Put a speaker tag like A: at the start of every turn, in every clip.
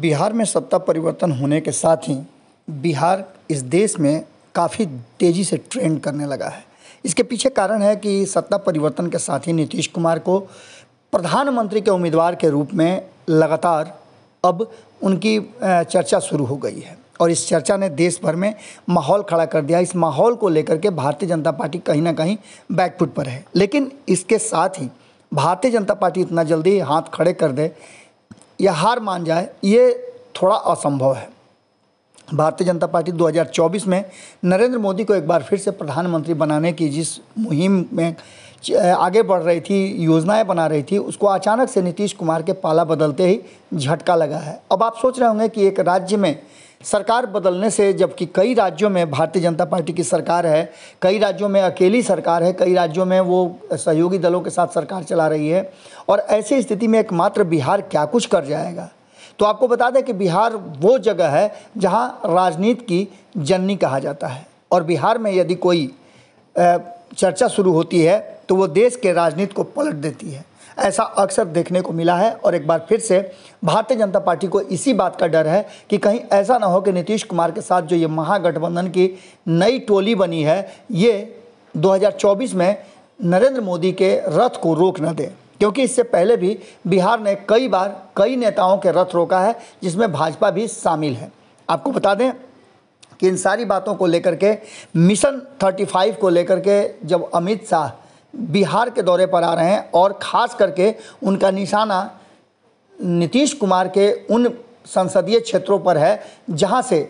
A: बिहार में सत्ता परिवर्तन होने के साथ ही बिहार इस देश में काफ़ी तेज़ी से ट्रेंड करने लगा है इसके पीछे कारण है कि सत्ता परिवर्तन के साथ ही नीतीश कुमार को प्रधानमंत्री के उम्मीदवार के रूप में लगातार अब उनकी चर्चा शुरू हो गई है और इस चर्चा ने देश भर में माहौल खड़ा कर दिया इस माहौल को लेकर के भारतीय जनता पार्टी कहीं ना कहीं बैकफुट पर है लेकिन इसके साथ ही भारतीय जनता पार्टी इतना जल्दी हाथ खड़े कर दे या हार मान जाए ये थोड़ा असंभव है भारतीय जनता पार्टी 2024 में नरेंद्र मोदी को एक बार फिर से प्रधानमंत्री बनाने की जिस मुहिम में आगे बढ़ रही थी योजनाएं बना रही थी उसको अचानक से नीतीश कुमार के पाला बदलते ही झटका लगा है अब आप सोच रहे होंगे कि एक राज्य में सरकार बदलने से जबकि कई राज्यों में भारतीय जनता पार्टी की सरकार है कई राज्यों में अकेली सरकार है कई राज्यों में वो सहयोगी दलों के साथ सरकार चला रही है और ऐसी स्थिति में एकमात्र बिहार क्या कुछ कर जाएगा तो आपको बता दें कि बिहार वो जगह है जहां राजनीति की जननी कहा जाता है और बिहार में यदि कोई चर्चा शुरू होती है तो वो देश के राजनीति को पलट देती है ऐसा अक्सर देखने को मिला है और एक बार फिर से भारतीय जनता पार्टी को इसी बात का डर है कि कहीं ऐसा ना हो कि नीतीश कुमार के साथ जो ये महागठबंधन की नई टोली बनी है ये 2024 में नरेंद्र मोदी के रथ को रोक न दे क्योंकि इससे पहले भी बिहार ने कई बार कई नेताओं के रथ रोका है जिसमें भाजपा भी शामिल है आपको बता दें कि इन सारी बातों को लेकर के मिशन 35 को लेकर के जब अमित शाह बिहार के दौरे पर आ रहे हैं और ख़ास करके उनका निशाना नीतीश कुमार के उन संसदीय क्षेत्रों पर है जहां से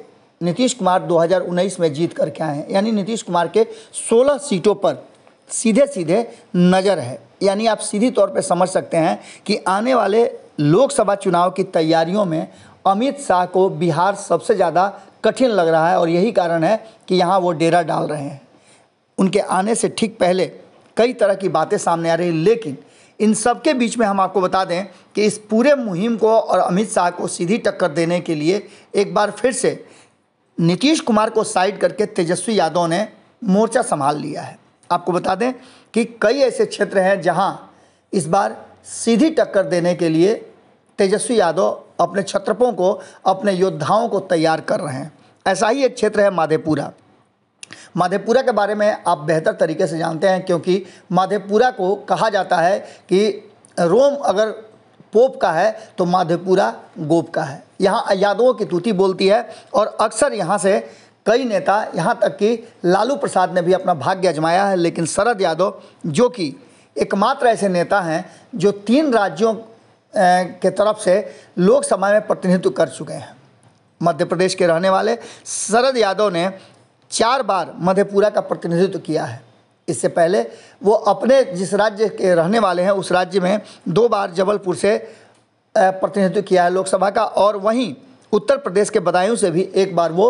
A: नीतीश कुमार 2019 में जीत करके आए हैं यानी नीतीश कुमार के 16 सीटों पर सीधे सीधे नज़र है यानी आप सीधी तौर पर समझ सकते हैं कि आने वाले लोकसभा चुनाव की तैयारियों में अमित शाह को बिहार सबसे ज़्यादा कठिन लग रहा है और यही कारण है कि यहाँ वो डेरा डाल रहे हैं उनके आने से ठीक पहले कई तरह की बातें सामने आ रही लेकिन इन सब के बीच में हम आपको बता दें कि इस पूरे मुहिम को और अमित शाह को सीधी टक्कर देने के लिए एक बार फिर से नीतीश कुमार को साइड करके तेजस्वी यादव ने मोर्चा संभाल लिया है आपको बता दें कि कई ऐसे क्षेत्र हैं जहां इस बार सीधी टक्कर देने के लिए तेजस्वी यादव अपने छत्रपों को अपने योद्धाओं को तैयार कर रहे हैं ऐसा ही एक क्षेत्र है माधेपुरा माधेपुरा के बारे में आप बेहतर तरीके से जानते हैं क्योंकि माधेपुरा को कहा जाता है कि रोम अगर पोप का है तो माधेपुरा गोप का है यहाँ यादवों की तूती बोलती है और अक्सर यहाँ से कई नेता यहाँ तक कि लालू प्रसाद ने भी अपना भाग्य अजमाया है लेकिन शरद यादव जो कि एकमात्र ऐसे नेता हैं जो तीन राज्यों के तरफ से लोकसभा में प्रतिनिधित्व कर चुके हैं मध्य प्रदेश के रहने वाले शरद यादव ने चार बार मधेपुरा का प्रतिनिधित्व किया है इससे पहले वो अपने जिस राज्य के रहने वाले हैं उस राज्य में दो बार जबलपुर से प्रतिनिधित्व किया है लोकसभा का और वहीं उत्तर प्रदेश के बदायूं से भी एक बार वो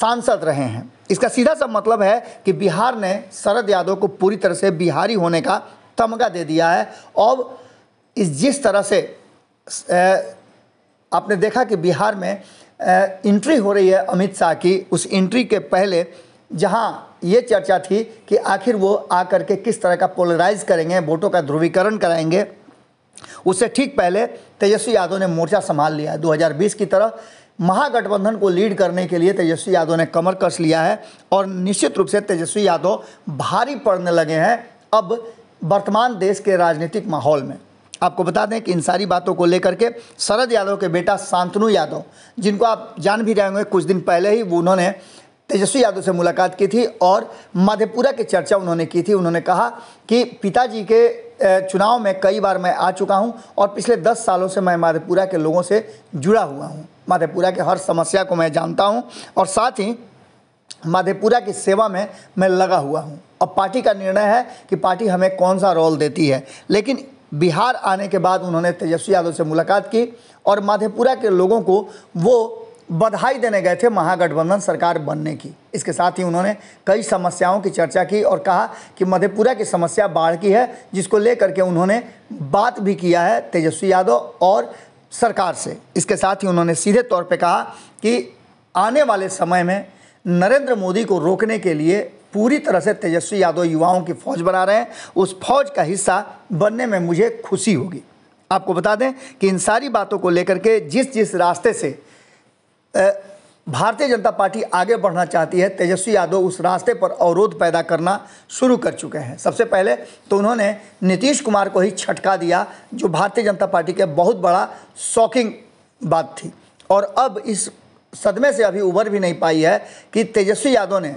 A: सांसद रहे हैं इसका सीधा सा मतलब है कि बिहार ने शरद यादव को पूरी तरह से बिहारी होने का तमगा दे दिया है और इस जिस तरह से आपने देखा कि बिहार में इंट्री हो रही है अमित शाह की उस इंट्री के पहले जहाँ ये चर्चा थी कि आखिर वो आकर के किस तरह का पोलराइज करेंगे वोटों का ध्रुवीकरण कराएंगे उससे ठीक पहले तेजस्वी यादव ने मोर्चा संभाल लिया है 2020 की तरह महागठबंधन को लीड करने के लिए तेजस्वी यादव ने कमर कस लिया है और निश्चित रूप से तेजस्वी यादव भारी पड़ने लगे हैं अब वर्तमान देश के राजनीतिक माहौल में आपको बता दें कि इन सारी बातों को लेकर के शरद यादव के बेटा शांतनु यादव जिनको आप जान भी रहे होंगे कुछ दिन पहले ही वो उन्होंने तेजस्वी यादव से मुलाकात की थी और मधेपुरा की चर्चा उन्होंने की थी उन्होंने कहा कि पिताजी के चुनाव में कई बार मैं आ चुका हूं और पिछले दस सालों से मैं माधेपुरा के लोगों से जुड़ा हुआ हूं माधेपुरा के हर समस्या को मैं जानता हूं और साथ ही माधेपुरा की सेवा में मैं लगा हुआ हूं अब पार्टी का निर्णय है कि पार्टी हमें कौन सा रोल देती है लेकिन बिहार आने के बाद उन्होंने तेजस्वी यादव से मुलाकात की और माधेपुरा के लोगों को वो बधाई देने गए थे महागठबंधन सरकार बनने की इसके साथ ही उन्होंने कई समस्याओं की चर्चा की और कहा कि मधेपुरा की समस्या बाढ़ की है जिसको लेकर के उन्होंने बात भी किया है तेजस्वी यादव और सरकार से इसके साथ ही उन्होंने सीधे तौर पे कहा कि आने वाले समय में नरेंद्र मोदी को रोकने के लिए पूरी तरह से तेजस्वी यादव युवाओं की फौज बना रहे हैं उस फौज का हिस्सा बनने में मुझे खुशी होगी आपको बता दें कि इन सारी बातों को लेकर के जिस जिस रास्ते से भारतीय जनता पार्टी आगे बढ़ना चाहती है तेजस्वी यादव उस रास्ते पर अवरोध पैदा करना शुरू कर चुके हैं सबसे पहले तो उन्होंने नीतीश कुमार को ही छटका दिया जो भारतीय जनता पार्टी के बहुत बड़ा शॉकिंग बात थी और अब इस सदमे से अभी उभर भी नहीं पाई है कि तेजस्वी यादव ने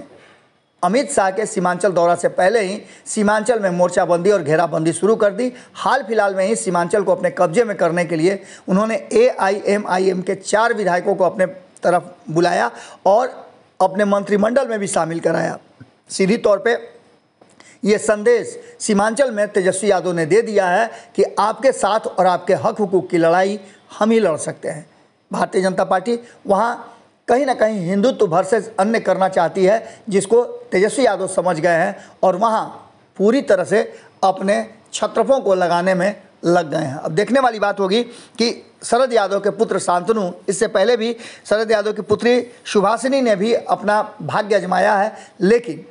A: अमित शाह के सीमांचल दौरा से पहले ही सीमांचल में मोर्चाबंदी और घेराबंदी शुरू कर दी हाल फिलहाल में ही सीमांचल को अपने कब्जे में करने के लिए उन्होंने एआईएमआईएम के चार विधायकों को अपने तरफ बुलाया और अपने मंत्रिमंडल में भी शामिल कराया सीधी तौर पर ये संदेश सीमांचल में तेजस्वी यादव ने दे दिया है कि आपके साथ और आपके हक हकूक की लड़ाई हम ही लड़ सकते हैं भारतीय जनता पार्टी वहाँ कहीं ना कहीं हिंदुत्व से अन्य करना चाहती है जिसको तेजस्वी यादव समझ गए हैं और वहाँ पूरी तरह से अपने छत्रफों को लगाने में लग गए हैं अब देखने वाली बात होगी कि शरद यादव के पुत्र शांतनु इससे पहले भी शरद यादव की पुत्री सुभाषिनी ने भी अपना भाग्य अजमाया है लेकिन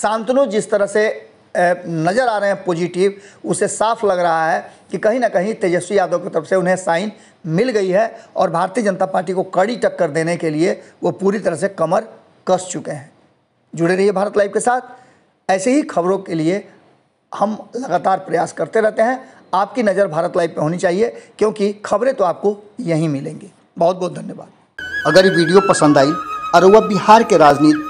A: शांतनु जिस तरह से नज़र आ रहे हैं पॉजिटिव उसे साफ लग रहा है कि कहीं ना कहीं तेजस्वी यादव की तरफ से उन्हें साइन मिल गई है और भारतीय जनता पार्टी को कड़ी टक्कर देने के लिए वो पूरी तरह से कमर कस चुके हैं जुड़े रहिए भारत लाइव के साथ ऐसे ही खबरों के लिए हम लगातार प्रयास करते रहते हैं आपकी नज़र भारत लाइव पर होनी चाहिए क्योंकि खबरें तो आपको यहीं मिलेंगी बहुत बहुत धन्यवाद अगर ये वीडियो पसंद आई और वह बिहार के राजनीति